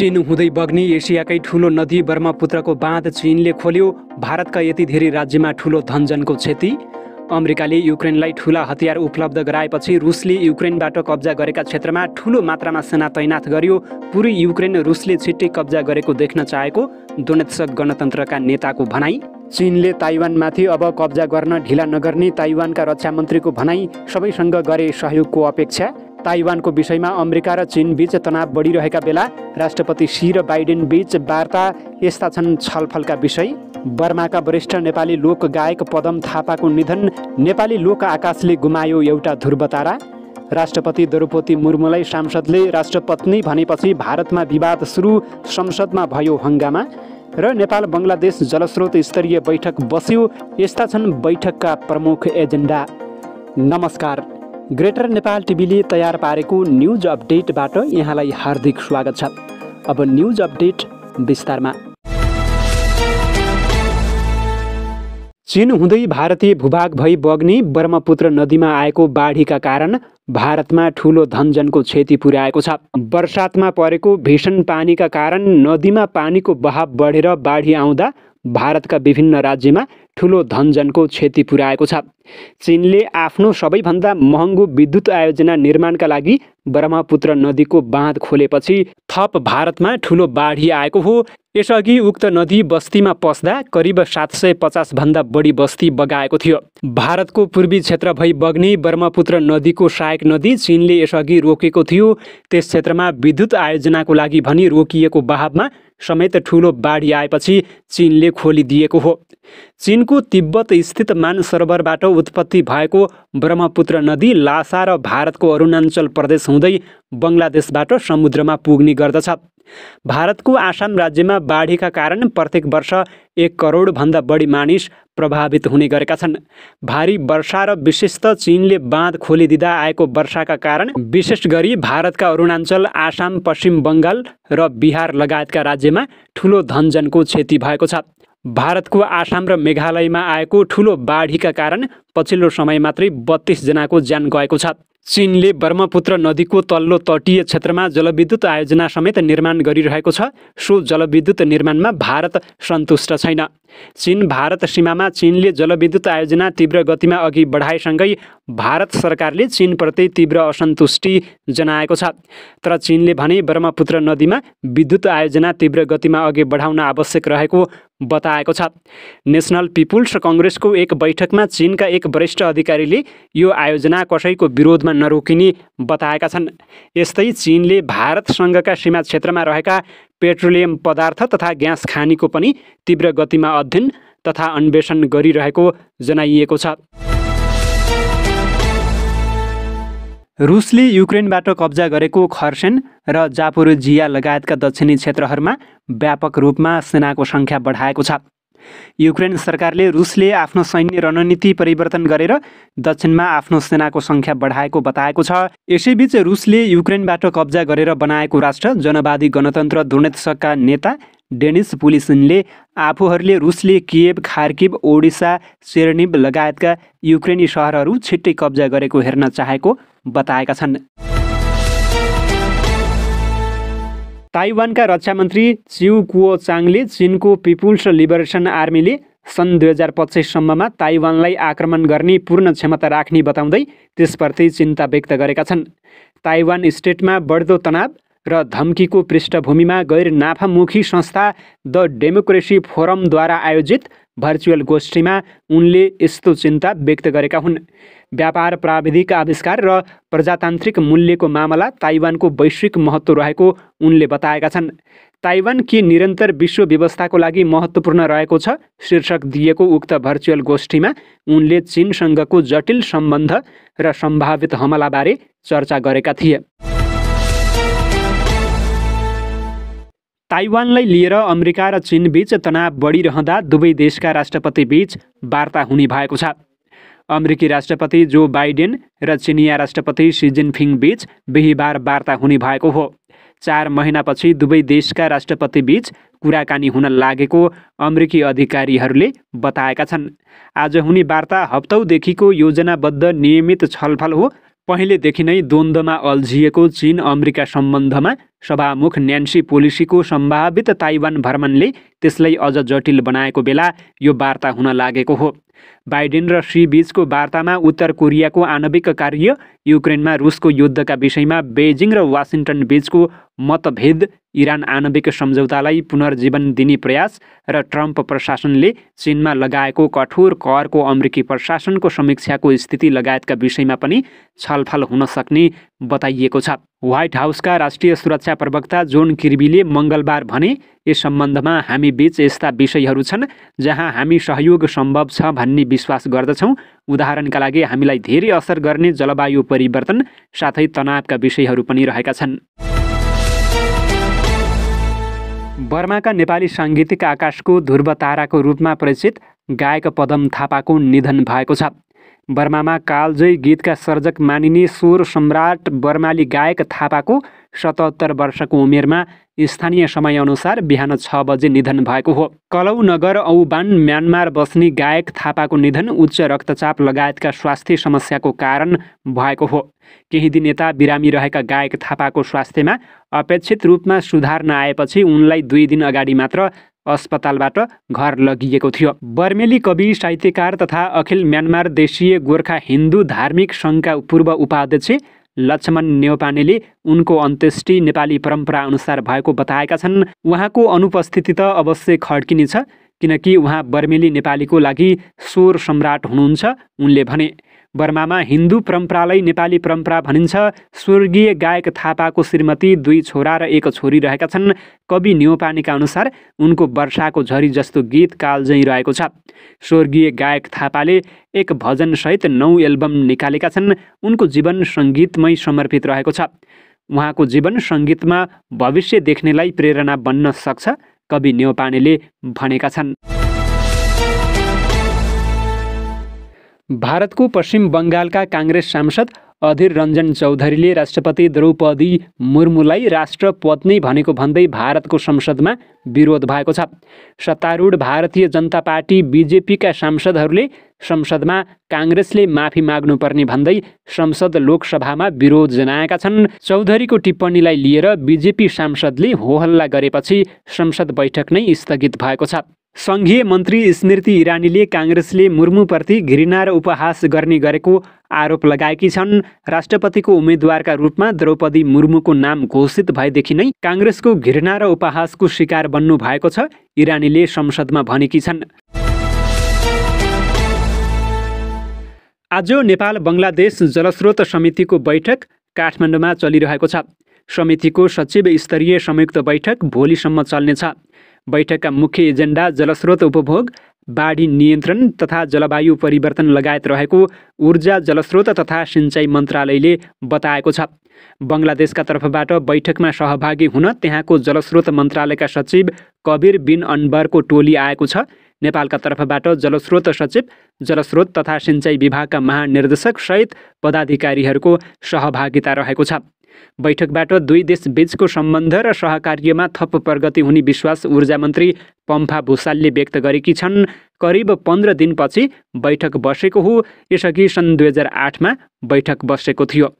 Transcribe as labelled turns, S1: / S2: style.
S1: चिन हुँदै बग्ने एसियाकै ठुलो नदी ब्रह्मपुत्रको बाँध चिनले खोल्यो भारतका यति धेरै राज्यमा ठुलो धनजनको क्षति अमेरिकाले युक्रेनलाई ठुला हतियार उपलब्ध गराएपछि रुसले युक्रेनबाट कब्जा गरेका क्षेत्रमा ठुलो मात्रामा सेना तैनाथ गरियो पुरै युक्रेन रुसले छिट्टै कब्जा गरेको देख्न चाहेको दोनेत्सक गणतन्त्रका नेताको भनाई चिनले ताइवानमाथि अब कब्जा गर्न ढिला नगर्ने ताइवानका रक्षा मन्त्रीको भनाई सबैसँग गरे सहयोगको अपेक्षा ताइवानको विषयमा अमेरिका र चीन बीच तनाव बढिरहेका बेला राष्ट्रपति सी र बाइडेन बीच वार्ता यस्ता छन् छलफलका विषय बर्माका वरिष्ठ नेपाली लोक गायक पदम थापाको निधन नेपाली लोक आकाशले गुमायो एउटा ध्रुवतारा राष्ट्रपति द्रौपदी मुर्मुलाई सांसदले राष्ट्रपत्नी भनेपछि भारतमा विवाद सुरु संसदमा भयो हङ्गामा र नेपाल बङ्गलादेश जलस्रोत स्तरीय बैठक बस्यो यस्ता छन् बैठकका प्रमुख एजेन्डा नमस्कार ग्रेटर नेपाल टिभीले तयार पारेको न्युज अपडेटबाट यहाँलाई हार्दिक स्वागत छ अब न्युज अपडेट विस्तारमा चिन हुँदै भारतीय भूभाग भई बग्ने ब्रह्मपुत्र नदीमा आएको बाढीका कारण भारतमा ठूलो धनजनको क्षति पुर्याएको छ बर्सातमा परेको भीषण पानीका कारण नदीमा पानीको बहाव बढेर बाढी आउँदा भारतका विभिन्न राज्यमा ठुलो धनजनको क्षति पुर्याएको छ चिनले आफ्नो सबैभन्दा महँगो विद्युत आयोजना निर्माणका लागि ब्रह्मपुत्र नदीको बाँध खोलेपछि थप भारतमा ठुलो बाढी आएको हो यसअघि उक्त नदी बस्तीमा पस्दा करिब सात सय पचासभन्दा बढी बस्ती बगाएको थियो भारतको पूर्वी क्षेत्र भई बग्ने ब्रह्मपुत्र नदीको सहायक नदी चिनले यसअघि रोकेको थियो त्यस क्षेत्रमा विद्युत आयोजनाको लागि भनी रोकिएको बाहबमा समेत ठुलो बाढी आएपछि चिनले खोलिदिएको हो चिनको तिब्बत स्थित मानसरोवरबाट उत्पत्ति भएको ब्रह्मपुत्र नदी लासा र भारतको अरुणाञ्चल प्रदेश हुँदै बङ्गलादेशबाट समुद्रमा पुग्ने गर्दछ भारतको आसाम राज्यमा बाढीका कारण प्रत्येक वर्ष एक करोडभन्दा बढी मानिस प्रभावित हुने गरेका छन् भारी वर्षा र विशेषतः चिनले बाँध खोलिदिँदा आएको वर्षाका कारण विशेष गरी भारतका अरुणाञ्चल आसाम पश्चिम बङ्गाल र बिहार लगायतका राज्यमा ठुलो धनजनको क्षति भएको छ भारतको आसाम र मेघालयमा आएको ठुलो बाढीका कारण पछिल्लो समय मात्रै बत्तीसजनाको ज्यान गएको छ चिनले ब्रह्मपुत्र नदीको तल्लो तटीय क्षेत्रमा जलविद्युत आयोजना समेत निर्माण गरिरहेको छ सो जलविद्युत निर्माणमा भारत सन्तुष्ट छैन चिन भारत सीमामा चिनले जलविद्युत आयोजना तीव्र गतिमा अघि बढाएसँगै भारत सरकारले चिनप्रति तीव्र असन्तुष्टि जनाएको छ तर चिनले भने ब्रह्मपुत्र नदीमा विद्युत आयोजना तीव्र गतिमा अघि बढाउन आवश्यक रहेको बताएको छ नेसनल पिपुल्स कङ्ग्रेसको एक बैठकमा चिनका एक वरिष्ठ अधिकारीले यो आयोजना कसैको विरोधमा नरोकिने बताएका छन् यस्तै चिनले भारतसँगका सीमा क्षेत्रमा रहेका पेट्रोलियम पदार्थ तथा ग्यास खानीको पनि तीव्र गतिमा अध्ययन तथा अन्वेषण गरिरहेको जनाइएको छ रुसले युक्रेनबाट कब्जा गरेको खर्सेन र जापुरुजिया लगायतका दक्षिणी क्षेत्रहरूमा व्यापक रूपमा सेनाको सङ्ख्या बढाएको छ युक्रेन सरकारले रुसले आफ्नो सैन्य रणनीति परिवर्तन गरेर दक्षिणमा आफ्नो सेनाको सङ्ख्या बढाएको बताएको छ यसैबीच रुसले युक्रेनबाट कब्जा गरेर बनाएको राष्ट्र जनवादी गणतन्त्र दोनेत्सकका नेता डेनिस पुलिसिनले आफूहरूले रुसले किएब खार्किब ओडिसा सेरनिब लगायतका युक्रेनी सहरहरू छिट्टै कब्जा गरेको हेर्न चाहेको बताएका छन् ताइवानका रक्षा मन्त्री चिउ कुओ चाङले चिनको पिपुल्स लिबरेसन आर्मीले सन् दुई हजार पच्चिससम्ममा ताइवानलाई आक्रमण गर्ने पूर्ण क्षमता राख्ने बताउँदै त्यसप्रति चिन्ता व्यक्त गरेका छन् ताइवान स्टेटमा बढ्दो तनाव र धम्कीको पृष्ठभूमिमा गैर नाफामुखी संस्था द डेमोक्रेसी फोरमद्वारा आयोजित भर्चुअल गोष्ठीमा उनले यस्तो चिन्ता व्यक्त गरेका हुन् व्यापार प्राविधिक आविष्कार र प्रजातान्त्रिक मूल्यको मामला ताइवानको वैश्विक महत्त्व रहेको उनले बताएका छन् ताइवान के निरन्तर विश्व व्यवस्थाको लागि महत्त्वपूर्ण रहेको छ शीर्षक दिएको उक्त भर्चुअल गोष्ठीमा उनले चिनसँगको जटिल सम्बन्ध र सम्भावित हमलाबारे चर्चा गरेका थिए ताइवानलाई लिएर अमेरिका र चीनबीच तनाव बढिरहँदा दुवै देशका राष्ट्रपतिबीच वार्ता हुने भएको छ अमेरिकी राष्ट्रपति जो बाइडेन र चिनिया राष्ट्रपति सी बीच बिहिबार वार्ता हुने भएको हो चार महिनापछि दुवै देशका राष्ट्रपतिबीच कुराकानी हुन लागेको अमेरिकी अधिकारीहरूले बताएका छन् आज हुने वार्ता हप्तौदेखिको योजनाबद्ध नियमित छलफल हो पहिलेदेखि नै द्वन्द्वमा अल्झिएको चीन अमेरिका सम्बन्धमा सभामुख न्यान्सी पोलिसीको सम्भावित ताइवान भ्रमणले त्यसलाई अझ जटिल बनाएको बेला यो वार्ता हुन लागेको हो बाइडेन र श्री बीचको वार्तामा उत्तर कोरियाको आणविक कार्य युक्रेनमा रुसको युद्धका विषयमा बेजिङ र वासिङटन बीचको मतभेद इरान आणविक सम्झौतालाई पुनर्जीवन दिने प्रयास र ट्रम्प प्रशासनले चीनमा लगाएको कठोर करको अमेरिकी प्रशासनको समीक्षाको स्थिति लगायतका विषयमा पनि छलफल हुन सक्ने बताइएको छ व्हाइट हाउसका राष्ट्रिय सुरक्षा प्रवक्ता जोन किर्बीले मङ्गलबार भने यस सम्बन्धमा हामी बीच यस्ता विषयहरू छन् जहाँ हामी सहयोग सम्भव छ भन्ने विश्वास गर्दछौँ उदाहरणका लागि हामीलाई धेरै असर गर्ने जलवायु परिवर्तन साथै तनावका विषयहरू पनि रहेका छन् बर्माका नेपाली साङ्गीतिक आकाशको ध्रुव ताराको रूपमा परिचित गायक पदम थापाको निधन भएको छ बर्मामा कालजय गीतका सर्जक मानिने स्वर सम्राट बर्माली गायक थापाको सतहत्तर वर्षको उमेरमा स्थानीय समयअनुसार बिहान छ बजे निधन भएको हो कलौ नगर औबान म्यानमार बस्ने गायक थापाको निधन उच्च रक्तचाप लगायतका स्वास्थ्य समस्याको कारण भएको हो केही दिन यता बिरामी रहेका गायक थापाको स्वास्थ्यमा अपेक्षित रूपमा सुधार नआएपछि उनलाई दुई दिन अगाडि मात्र अस्पतालबाट घर लगिएको थियो बर्मेली कवि साहित्यकार तथा अखिल म्यानमार देशीय गोर्खा हिन्दू धार्मिक सङ्घका पूर्व उपाध्यक्ष लक्ष्मण नेवपानेले उनको अन्त्येष्टि नेपाली परम्परा अनुसार भएको बताएका छन् उहाँको अनुपस्थिति त अवश्य खड्किनेछ किनकि उहाँ बर्मेली नेपालीको लागि स्वर सम्राट हुनुहुन्छ उनले भने बर्मामा हिन्दू परम्परालाई नेपाली परम्परा भनिन्छ स्वर्गीय गायक थापाको श्रीमती दुई छोरा र एक छोरी रहेका छन् कवि न्यौपानेका अनुसार उनको वर्षाको झरी जस्तो गीत कालजै रहेको छ स्वर्गीय गायक थापाले एक भजनसहित नौ एल्बम निकालेका छन् उनको जीवन सङ्गीतमै समर्पित रहेको छ उहाँको जीवन सङ्गीतमा भविष्य देख्नेलाई प्रेरणा बन्न सक्छ कवि न्यौपानेले भनेका छन् भारतको पश्चिम बङ्गालका काङ्ग्रेस सांसद अधीर रञ्जन चौधरीले राष्ट्रपति द्रौपदी मुर्मुलाई राष्ट्रपत्नी भनेको भन्दै भारतको संसदमा विरोध भएको छ सत्तारूढ भारतीय जनता पार्टी बिजेपीका सांसदहरूले संसदमा काङ्ग्रेसले माफी माग्नुपर्ने भन्दै संसद लोकसभामा विरोध जनाएका छन् चौधरीको टिप्पणीलाई लिएर बिजेपी सांसदले होहल्ला गरेपछि संसद बैठक नै स्थगित भएको छ सङ्घीय मन्त्री स्मृति इरानीले काङ्ग्रेसले मुर्मुप्रति घृणा र उपहास गर्ने गरेको आरोप लगाएकी छन् राष्ट्रपतिको उम्मेद्वारका रूपमा द्रौपदी मुर्मुको नाम घोषित भएदेखि नै काङ्ग्रेसको घृणा र उपहासको शिकार बन्नु भएको छ इरानीले संसदमा भनेकी छन् आज नेपाल बङ्गलादेश जलस्रोत समितिको बैठक काठमाडौँमा चलिरहेको छ समितिको सचिव स्तरीय संयुक्त बैठक भोलिसम्म चल्नेछ बैठकका मुख्य एजेन्डा जलस्रोत उपभोग बाढी नियन्त्रण तथा जलवायु परिवर्तन लगायत रहेको ऊर्जा जलस्रोत तथा सिँचाइ मन्त्रालयले बताएको छ बङ्गलादेशका तर्फबाट बैठकमा सहभागी हुन त्यहाँको जलस्रोत मन्त्रालयका सचिव कबीर बिन अनवरको टोली आएको छ नेपालका तर्फबाट जलस्रोत सचिव जलस्रोत तथा सिँचाइ विभागका महानिर्देशक सहित पदाधिकारीहरूको सहभागिता रहेको छ बैठकबाट दुई देशबीचको सम्बन्ध र सहकार्यमा थप प्रगति हुने विश्वास ऊर्जा मन्त्री पम्फा भूषालले व्यक्त गरेकी छन् करिब पन्ध्र दिनपछि बैठक बसेको हो यसअघि सन् दुई हजार आठमा बैठक बसेको थियो